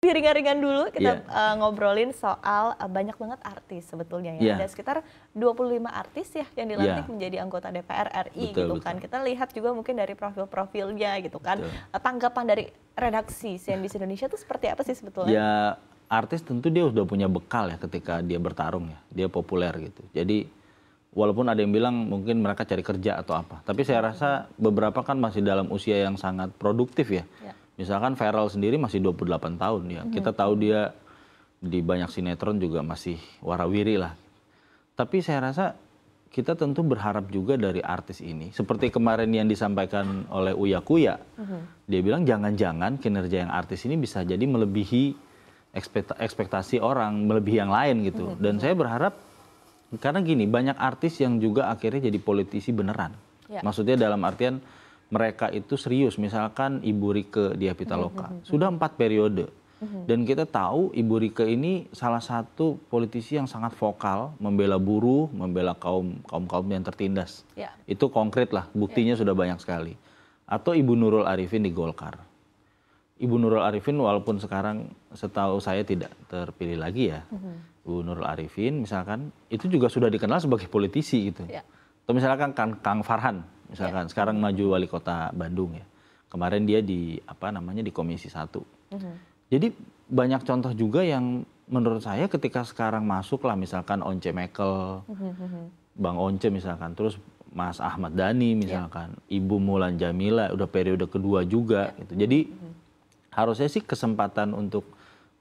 ringan-ringan dulu kita yeah. Iya. uh, ngobrolin soal uh, banyak banget artis sebetulnya ya. Yeah. Ada sekitar 25 artis ya yang dilantik yeah. menjadi anggota DPR RI betul, gitu kan. Kita lihat juga mungkin dari profil-profilnya gitu kan. Betul. Eh, tanggapan dari redaksi CNBC Indonesia itu seperti apa sih sebetulnya? Ya artis tentu dia sudah punya bekal ya ketika dia bertarung ya. Dia populer gitu. Jadi walaupun ada yang bilang mungkin mereka cari kerja atau apa. Tapi saya iya. rasa beberapa kan masih dalam usia yang sangat produktif ya. Yeah Misalkan Feral sendiri masih 28 tahun ya. Hmm. Kita tahu dia di banyak sinetron juga masih warawiri lah. Tapi saya rasa kita tentu berharap juga dari artis ini. Seperti kemarin yang disampaikan oleh Uya Kuya. Hmm. Dia bilang jangan-jangan kinerja yang artis ini bisa jadi melebihi ekspektasi orang, melebihi yang lain gitu. Hmm. Dan saya berharap karena gini, banyak artis yang juga akhirnya jadi politisi beneran. Ya. Maksudnya dalam artian mereka itu serius. Misalkan Ibu Rike di Pitaloka, mhm, mhm, sudah mhm. empat periode. Dan kita tahu Ibu Rike ini salah satu politisi yang sangat vokal membela buruh, membela kaum kaum kaum yang tertindas. Yeah. Itu konkret lah, buktinya yeah. sudah banyak sekali. Atau Ibu Nurul Arifin di Golkar. Ibu Nurul Arifin walaupun sekarang setahu saya tidak terpilih lagi ya. Mm -hmm. Ibu Nurul Arifin misalkan itu juga sudah dikenal sebagai politisi gitu. Yeah. Atau misalkan Kang, Kang Farhan misalkan yeah. sekarang maju wali kota Bandung ya kemarin dia di apa namanya di komisi satu mm -hmm. jadi banyak contoh juga yang menurut saya ketika sekarang masuk lah misalkan Once Mekel mm -hmm. Bang Once misalkan terus Mas Ahmad Dani ya. misalkan yeah. Ibu Mulan Jamila udah periode kedua juga yeah. gitu jadi mm -hmm. harusnya sih kesempatan untuk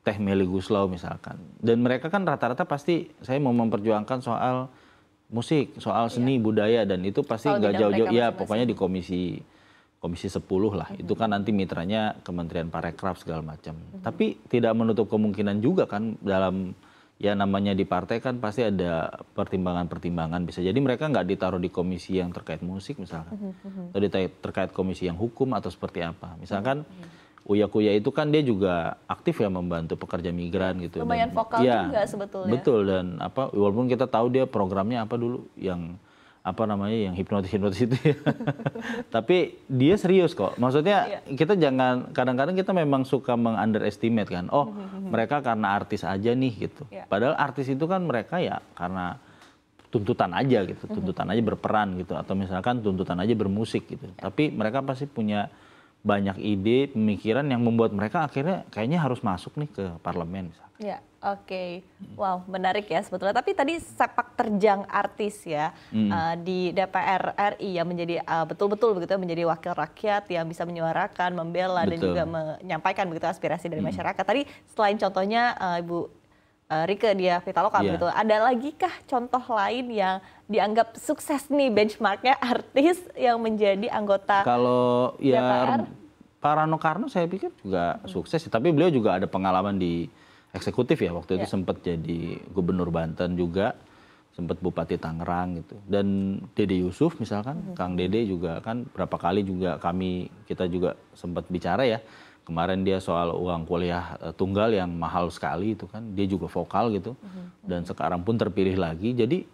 Teh Meli Guslau misalkan dan mereka kan rata-rata pasti saya mau memperjuangkan soal musik, soal iya. seni, iya. budaya dan itu pasti nggak jauh-jauh ya pokoknya di komisi komisi 10 lah. -hmm. Itu kan nanti mitranya Kementerian Parekraf segala macam. -hmm. Tapi tidak menutup kemungkinan juga kan dalam ya namanya di partai kan pasti ada pertimbangan-pertimbangan bisa jadi mereka nggak ditaruh di komisi yang terkait musik misalkan atau terkait komisi yang hukum atau seperti apa misalkan mm -hmm Uya Kuya itu kan dia juga aktif ya membantu pekerja migran gitu. Ya. Lumayan dan, vokal ya, juga sebetulnya. Betul dan apa walaupun kita tahu dia programnya apa dulu yang apa namanya yang hipnotis hipnotis itu ya. Tapi dia serius kok. Maksudnya iya. kita jangan kadang-kadang kita memang suka mengunderestimate kan. Oh, mhm, mhm. mereka karena artis aja nih gitu. Iya. Padahal artis itu kan mereka ya karena tuntutan aja gitu, mhm. tuntutan aja berperan gitu atau misalkan tuntutan aja bermusik gitu. Iya. Tapi mereka pasti punya banyak ide, pemikiran yang membuat mereka akhirnya kayaknya harus masuk nih ke parlemen misalnya. Ya, oke. Okay. Wow, menarik ya sebetulnya. Tapi tadi sepak terjang artis ya hmm. uh, di DPR RI yang menjadi betul eh, betul-betul begitu ya, menjadi wakil rakyat yang bisa menyuarakan, membela Betul. dan juga menyampaikan begitu aspirasi dari hmm. masyarakat. Tadi selain contohnya uh, Ibu uh, Rike dia Vitaloka yeah. Iya. gitu. Ada lagi kah contoh lain yang dianggap sukses nih benchmarknya artis yang menjadi anggota Kalau ya Pak Rano Karno saya pikir juga hmm. sukses, tapi beliau juga ada pengalaman di eksekutif ya waktu yeah. itu ya. sempat jadi gubernur Banten juga, sempat bupati Tangerang gitu. Dan Dede Yusuf misalkan, hmm. Kang Dede juga kan berapa kali juga kami kita juga sempat bicara ya kemarin dia soal uang kuliah eh, tunggal yang mahal sekali itu kan dia juga vokal gitu mm-hmm. dan sekarang pun terpilih lagi jadi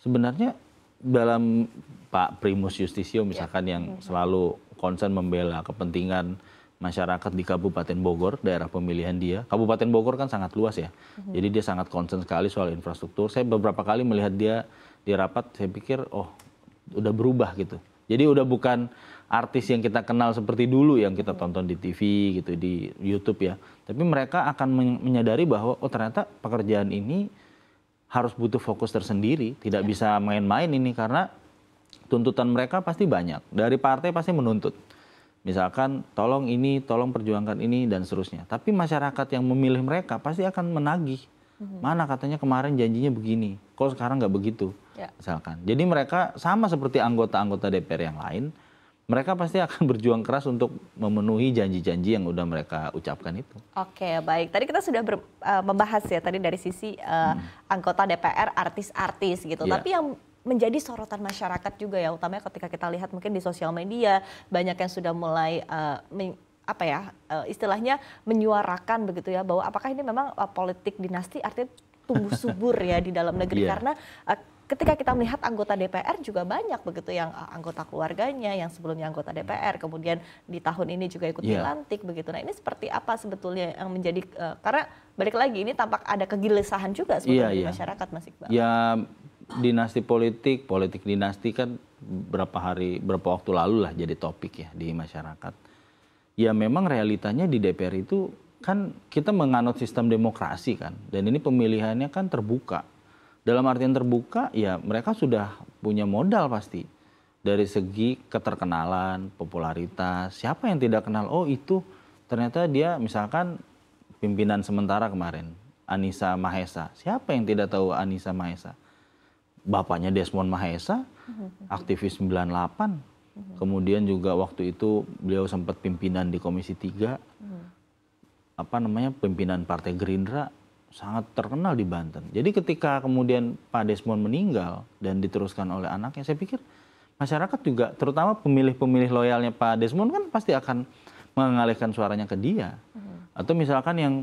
sebenarnya dalam Pak Primus Justisio misalkan iya. yang mm-hmm. selalu konsen membela kepentingan masyarakat di Kabupaten Bogor daerah pemilihan dia Kabupaten Bogor kan sangat luas ya mm-hmm. jadi dia sangat konsen sekali soal infrastruktur saya beberapa kali melihat dia di rapat saya pikir oh udah berubah gitu jadi udah bukan artis yang kita kenal seperti dulu yang kita tonton di TV gitu di YouTube ya. Tapi mereka akan menyadari bahwa oh ternyata pekerjaan ini harus butuh fokus tersendiri, tidak ya. bisa main-main ini karena tuntutan mereka pasti banyak. Dari partai pasti menuntut. Misalkan tolong ini, tolong perjuangkan ini dan seterusnya. Tapi masyarakat yang memilih mereka pasti akan menagih. Mhm. Mana katanya kemarin janjinya begini, kok sekarang nggak begitu ya. misalkan. Jadi mereka sama seperti anggota-anggota DPR yang lain, mereka pasti akan berjuang keras untuk memenuhi janji-janji yang udah mereka ucapkan itu. Oke, baik. Tadi kita sudah ber, uh, membahas ya tadi dari sisi uh, hmm. anggota DPR, artis-artis gitu. Ya. Tapi yang menjadi sorotan masyarakat juga ya, utamanya ketika kita lihat mungkin di sosial media banyak yang sudah mulai uh, apa ya uh, istilahnya menyuarakan begitu ya bahwa apakah ini memang politik dinasti artinya tumbuh subur ya di dalam negeri yeah. karena uh, ketika kita melihat anggota DPR juga banyak begitu yang eh, anggota keluarganya yang sebelumnya anggota DPR kemudian di tahun ini juga ikut yeah. dilantik begitu. Nah, ini seperti apa sebetulnya yang menjadi uh, karena balik lagi ini tampak ada kegelisahan juga iya, sebetulnya yeah, di yeah. masyarakat Mas Iqbal. Ya dinasti politik, politik dinasti kan berapa hari berapa waktu lalu lah jadi topik ya di masyarakat. Ya memang realitanya di DPR itu kan kita menganut sistem demokrasi kan dan ini pemilihannya kan terbuka dalam artian terbuka ya mereka sudah punya modal pasti dari segi keterkenalan popularitas siapa yang tidak kenal oh itu ternyata dia misalkan pimpinan sementara kemarin Anissa Mahesa siapa yang tidak tahu Anissa Mahesa bapaknya Desmond Mahesa mhm. aktivis 98 mhm. kemudian juga waktu itu beliau sempat pimpinan di Komisi 3 apa namanya pimpinan Partai Gerindra sangat terkenal di Banten. Jadi ketika kemudian Pak Desmond meninggal dan diteruskan oleh anaknya, saya pikir masyarakat juga terutama pemilih-pemilih loyalnya Pak Desmond kan pasti akan mengalihkan suaranya ke dia. Hmm. Atau misalkan yang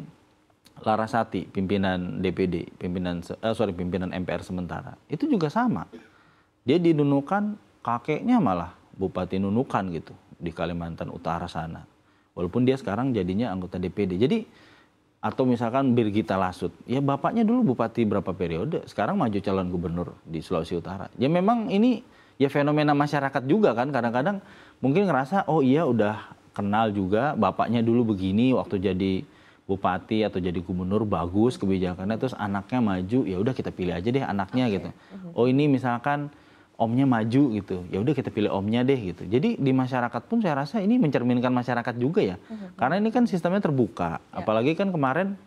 Larasati pimpinan DPD, pimpinan eh, sorry pimpinan MPR sementara. Itu juga sama. Dia dinunukan kakeknya malah Bupati Nunukan gitu di Kalimantan Utara sana walaupun dia sekarang jadinya anggota DPD. Jadi atau misalkan Birgita Lasut, ya bapaknya dulu bupati berapa periode, sekarang maju calon gubernur di Sulawesi Utara. Ya memang ini ya fenomena masyarakat juga kan kadang-kadang mungkin ngerasa oh iya udah kenal juga bapaknya dulu begini waktu jadi bupati atau jadi gubernur bagus kebijakannya terus anaknya maju ya udah kita pilih aja deh anaknya okay. gitu. Mhm. Oh ini misalkan omnya maju gitu ya udah kita pilih omnya deh gitu jadi di masyarakat pun saya rasa ini mencerminkan masyarakat juga ya mm-hmm. karena ini kan sistemnya terbuka ya. apalagi kan kemarin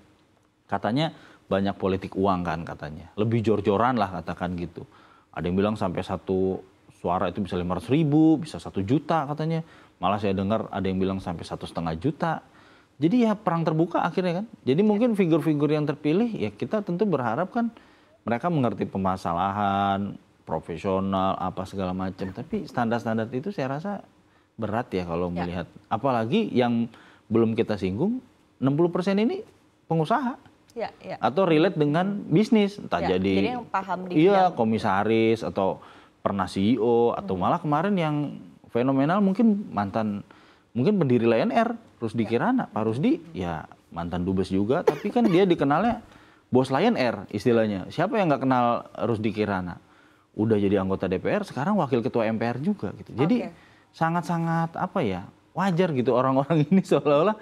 katanya banyak politik uang kan katanya lebih jor-joran lah katakan gitu ada yang bilang sampai satu suara itu bisa 500 ribu bisa satu juta katanya malah saya dengar ada yang bilang sampai satu setengah juta jadi ya perang terbuka akhirnya kan jadi mungkin figur-figur yang terpilih ya kita tentu berharap kan mereka mengerti permasalahan profesional apa segala macam tapi standar-standar itu saya rasa berat ya kalau ya. melihat apalagi yang belum kita singgung 60% ini pengusaha ya, ya. atau relate dengan bisnis entah ya, jadi, jadi yang paham di iya komisaris atau pernah CEO atau hmm. malah kemarin yang fenomenal mungkin mantan mungkin pendiri Lion Air Rusdi ya. Kirana Pak Rusdi hmm. ya mantan dubes juga tapi kan dia dikenalnya bos Lion Air istilahnya siapa yang nggak kenal Rusdi Kirana udah jadi anggota DPR, sekarang wakil ketua MPR juga gitu. Jadi sangat-sangat okay. apa ya wajar gitu orang-orang ini seolah-olah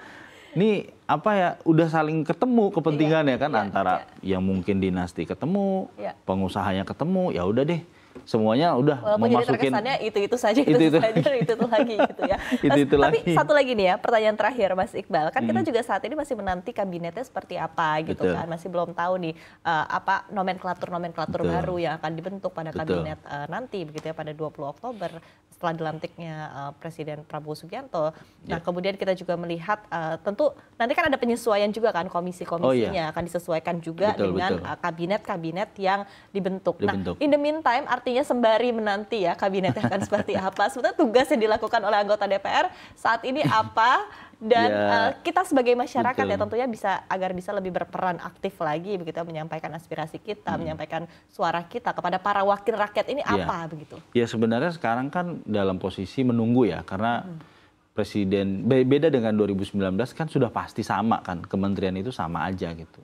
ini apa ya udah saling ketemu kepentingannya yeah, kan yeah, antara yeah. yang mungkin dinasti ketemu, yeah. pengusahanya ketemu, ya udah deh semuanya udah Walaupun memasukin itu itu saja itu itu, itu saja lagi. itu itu lagi gitu ya. itu, itu tapi lagi. satu lagi nih ya pertanyaan terakhir Mas Iqbal kan hmm. kita juga saat ini masih menanti kabinetnya seperti apa gitu Betul. kan masih belum tahu nih uh, apa nomenklatur nomenklatur Betul. baru yang akan dibentuk pada Betul. kabinet uh, nanti begitu ya pada 20 Oktober setelah dilantiknya uh, Presiden Prabowo Subianto. Yeah. Nah, iya. kemudian kita juga melihat uh, tentu nanti kan ada penyesuaian juga kan komisi-komisinya oh, yeah. akan disesuaikan juga betul, dengan kabinet eh, kabinet-kabinet yang dibentuk. Nah, dibentuk. Nah, in the meantime artinya sembari menanti ya kabinetnya akan seperti apa, sebetulnya tugas yang dilakukan oleh anggota DPR saat ini apa dan yeah. Iya, uh, kita sebagai masyarakat ya Betul. ya tentunya bisa agar bisa lebih berperan aktif lagi begitu ya, menyampaikan aspirasi kita, hmm. menyampaikan suara kita kepada para wakil rakyat ini yeah. apa begitu? Ya sebenarnya sekarang kan dalam posisi menunggu ya karena hmm. Presiden beda dengan 2019 kan sudah pasti sama kan kementerian itu sama aja gitu.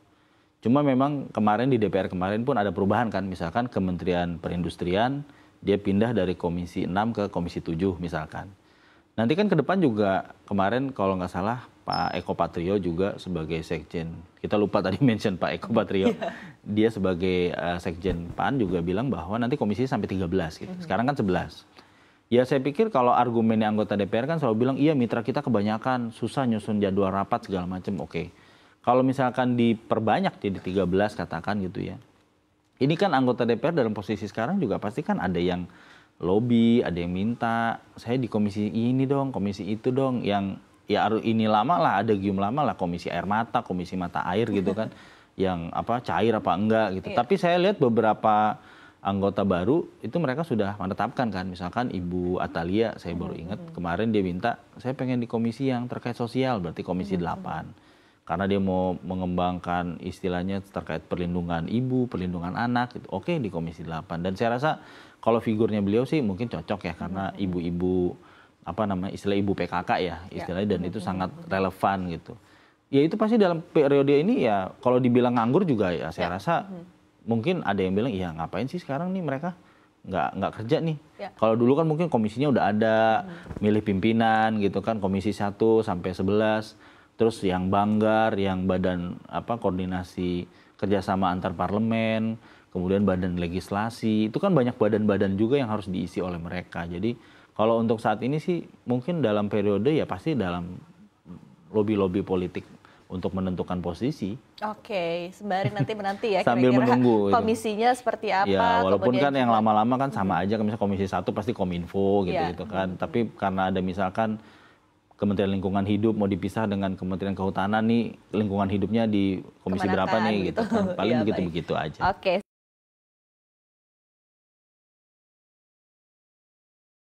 Cuma memang kemarin di DPR kemarin pun ada perubahan kan misalkan Kementerian Perindustrian dia pindah dari Komisi 6 ke Komisi 7 misalkan Nanti kan ke depan juga kemarin kalau nggak salah Pak Eko Patrio juga sebagai sekjen. Kita lupa tadi mention Pak Eko Patrio. Yeah. Dia sebagai uh, sekjen PAN juga bilang bahwa nanti komisi sampai 13 gitu. Mm-hmm. Sekarang kan 11. Ya saya pikir kalau argumennya anggota DPR kan selalu bilang iya mitra kita kebanyakan susah nyusun jadwal rapat segala macam. Oke. Okay. Kalau misalkan diperbanyak jadi 13 katakan gitu ya. Ini kan anggota DPR dalam posisi sekarang juga pasti kan ada yang lobby, ada yang minta, saya di komisi ini dong, komisi itu dong, yang ya ini lama lah, ada gium lama lah, komisi air mata, komisi mata air gitu kan, yang apa cair apa enggak gitu. Iya. Tapi saya lihat beberapa anggota baru itu mereka sudah menetapkan kan, misalkan Ibu Atalia, saya baru hmm, ingat hmm. kemarin dia minta, saya pengen di komisi yang terkait sosial, berarti komisi 8 hmm, karena dia mau mengembangkan istilahnya terkait perlindungan ibu, perlindungan anak gitu. Oke di Komisi 8 dan saya rasa kalau figurnya beliau sih mungkin cocok ya karena hmm. ibu-ibu apa namanya istilah ibu PKK ya, ya istilahnya dan itu sangat relevan gitu. Ya itu pasti dalam periode ini ya kalau dibilang nganggur juga ya saya ya. rasa hmm. mungkin ada yang bilang iya ngapain sih sekarang nih mereka nggak nggak kerja nih. Ya. Kalau dulu kan mungkin komisinya udah ada, hmm. milih pimpinan gitu kan komisi 1 sampai 11 terus yang Banggar, yang Badan apa Koordinasi Kerjasama Antar Parlemen, kemudian Badan Legislasi, itu kan banyak badan-badan juga yang harus diisi oleh mereka. Jadi kalau untuk saat ini sih mungkin dalam periode ya pasti dalam lobby-lobby politik untuk menentukan posisi. Oke, sembari nanti menanti ya sambil kira-kira menunggu komisinya itu. seperti apa. Ya, walaupun kan yang lama-lama kan sama aja, misalnya komisi satu pasti kominfo gitu-gitu ya. kan. Tapi karena ada misalkan Kementerian Lingkungan Hidup mau dipisah dengan Kementerian Kehutanan nih lingkungan hidupnya di komisi berapa nih gitu, gitu kan? Paling begitu-begitu iya, ya, aja. Oke,